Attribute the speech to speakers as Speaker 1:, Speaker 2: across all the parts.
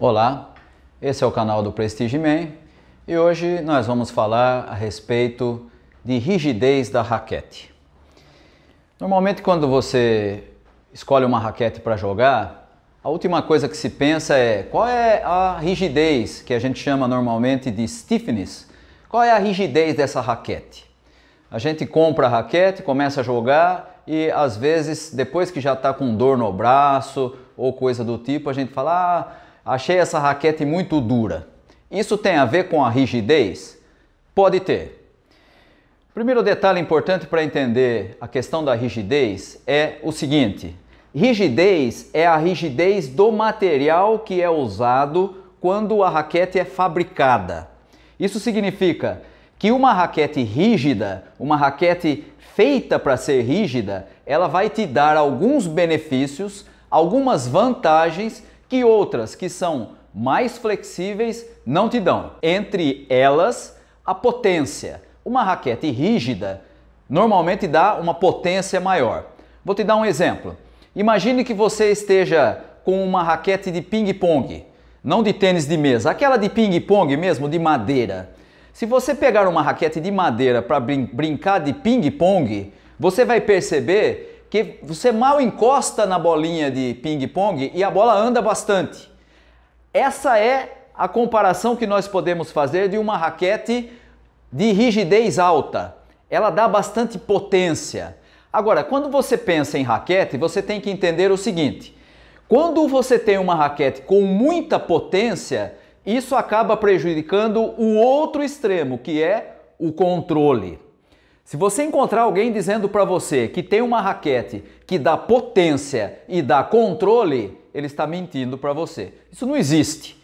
Speaker 1: Olá, esse é o canal do Prestige Man e hoje nós vamos falar a respeito de rigidez da raquete. Normalmente quando você escolhe uma raquete para jogar, a última coisa que se pensa é qual é a rigidez, que a gente chama normalmente de stiffness, qual é a rigidez dessa raquete. A gente compra a raquete, começa a jogar e às vezes depois que já está com dor no braço ou coisa do tipo, a gente fala... Ah, Achei essa raquete muito dura. Isso tem a ver com a rigidez? Pode ter. Primeiro detalhe importante para entender a questão da rigidez é o seguinte: rigidez é a rigidez do material que é usado quando a raquete é fabricada. Isso significa que uma raquete rígida, uma raquete feita para ser rígida, ela vai te dar alguns benefícios, algumas vantagens que outras que são mais flexíveis não te dão. Entre elas, a potência. Uma raquete rígida normalmente dá uma potência maior. Vou te dar um exemplo. Imagine que você esteja com uma raquete de ping-pong, não de tênis de mesa, aquela de ping-pong mesmo, de madeira. Se você pegar uma raquete de madeira para brin brincar de ping-pong, você vai perceber que você mal encosta na bolinha de ping-pong e a bola anda bastante. Essa é a comparação que nós podemos fazer de uma raquete de rigidez alta. Ela dá bastante potência. Agora, quando você pensa em raquete, você tem que entender o seguinte: quando você tem uma raquete com muita potência, isso acaba prejudicando o outro extremo, que é o controle. Se você encontrar alguém dizendo para você que tem uma raquete que dá potência e dá controle, ele está mentindo para você. Isso não existe,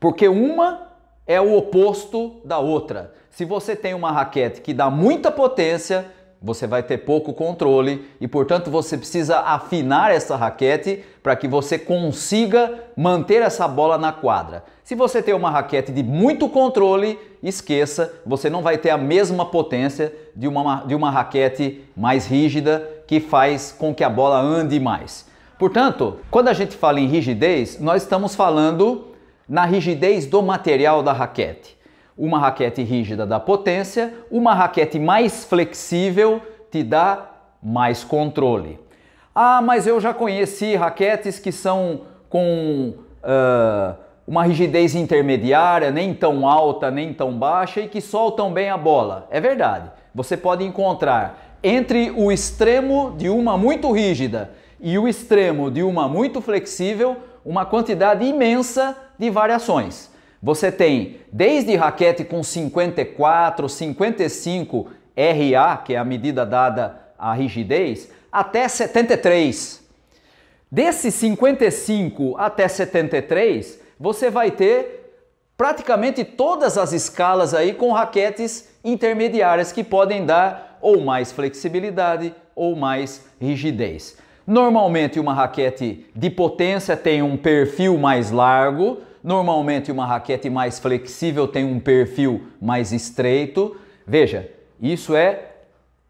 Speaker 1: porque uma é o oposto da outra. Se você tem uma raquete que dá muita potência, você vai ter pouco controle e, portanto, você precisa afinar essa raquete para que você consiga manter essa bola na quadra. Se você tem uma raquete de muito controle, esqueça, você não vai ter a mesma potência de uma, de uma raquete mais rígida que faz com que a bola ande mais. Portanto, quando a gente fala em rigidez, nós estamos falando na rigidez do material da raquete. Uma raquete rígida dá potência, uma raquete mais flexível te dá mais controle. Ah, mas eu já conheci raquetes que são com uh, uma rigidez intermediária, nem tão alta, nem tão baixa e que soltam bem a bola. É verdade. Você pode encontrar entre o extremo de uma muito rígida e o extremo de uma muito flexível uma quantidade imensa de variações. Você tem desde raquete com 54, 55 RA, que é a medida dada à rigidez, até 73. Desse 55 até 73, você vai ter praticamente todas as escalas aí com raquetes intermediárias que podem dar ou mais flexibilidade ou mais rigidez. Normalmente uma raquete de potência tem um perfil mais largo, Normalmente uma raquete mais flexível tem um perfil mais estreito. Veja, isso é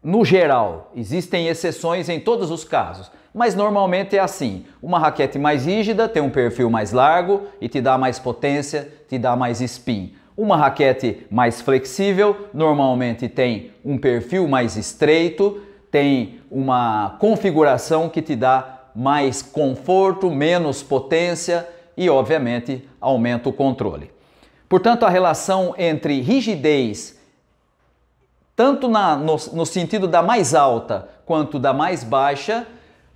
Speaker 1: no geral. Existem exceções em todos os casos, mas normalmente é assim. Uma raquete mais rígida tem um perfil mais largo e te dá mais potência, te dá mais spin. Uma raquete mais flexível normalmente tem um perfil mais estreito, tem uma configuração que te dá mais conforto, menos potência e, obviamente, aumenta o controle. Portanto, a relação entre rigidez, tanto na, no, no sentido da mais alta quanto da mais baixa,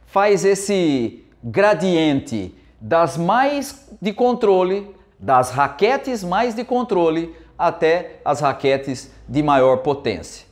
Speaker 1: faz esse gradiente das mais de controle, das raquetes mais de controle, até as raquetes de maior potência.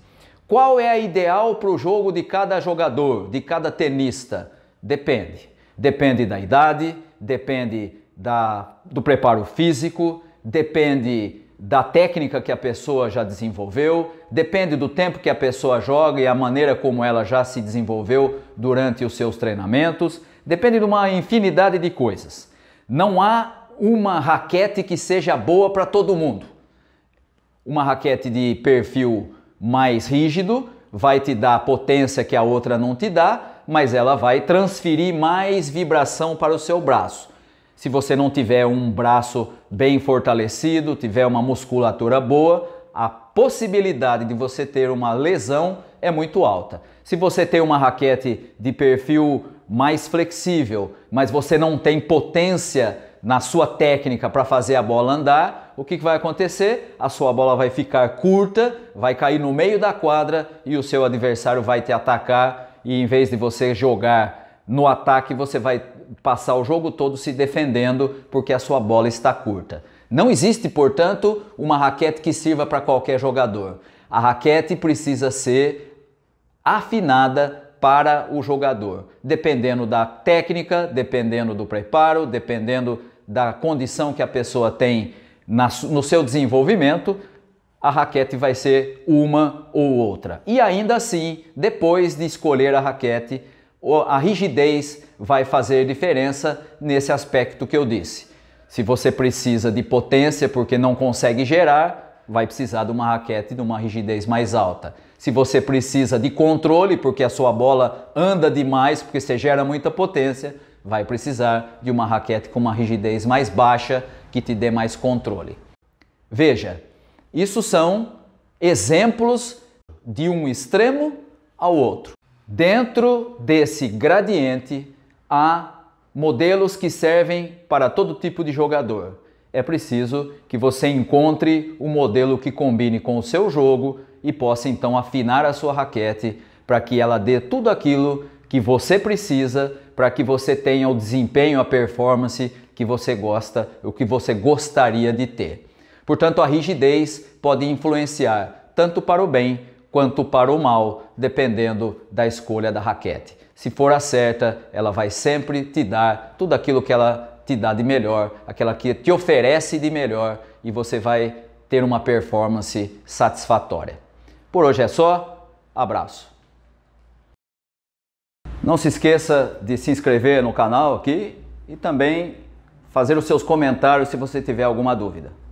Speaker 1: Qual é a ideal para o jogo de cada jogador, de cada tenista? Depende. Depende da idade, depende da, do preparo físico, depende da técnica que a pessoa já desenvolveu, depende do tempo que a pessoa joga e a maneira como ela já se desenvolveu durante os seus treinamentos, depende de uma infinidade de coisas. Não há uma raquete que seja boa para todo mundo. Uma raquete de perfil mais rígido vai te dar a potência que a outra não te dá, mas ela vai transferir mais vibração para o seu braço. Se você não tiver um braço bem fortalecido, tiver uma musculatura boa, a possibilidade de você ter uma lesão é muito alta. Se você tem uma raquete de perfil mais flexível, mas você não tem potência na sua técnica para fazer a bola andar, o que, vai acontecer? A sua bola vai ficar curta, vai cair no meio da quadra e o seu adversário vai te atacar. E em vez de você jogar no ataque, você vai passar o jogo todo se defendendo porque a sua bola está curta. Não existe, portanto, uma raquete que sirva para qualquer jogador. A raquete precisa ser afinada para o jogador, dependendo da técnica, dependendo do preparo, dependendo da condição que a pessoa tem na, no seu desenvolvimento, a raquete vai ser uma ou outra. E ainda assim, depois de escolher a raquete, a rigidez vai fazer diferença nesse aspecto que eu disse. Se você precisa de potência porque não consegue gerar, vai precisar de uma raquete de uma rigidez mais alta. Se você precisa de controle porque a sua bola anda demais porque você gera muita potência, vai precisar de uma raquete com uma rigidez mais baixa que te dê mais controle. Veja, isso são exemplos de um extremo ao outro. Dentro desse gradiente há modelos que servem para todo tipo de jogador. É preciso que você encontre o um modelo que combine com o seu jogo e possa então afinar a sua raquete para que ela dê tudo aquilo que você precisa para que você tenha o desempenho, a performance que você gosta, o que você gostaria de ter. Portanto, a rigidez pode influenciar tanto para o bem quanto para o mal, dependendo da escolha da raquete. Se for a certa, ela vai sempre te dar tudo aquilo que ela te dá de melhor, aquela que te oferece de melhor e você vai ter uma performance satisfatória. Por hoje é só, abraço. Não se esqueça de se inscrever no canal aqui e também fazer os seus comentários se você tiver alguma dúvida.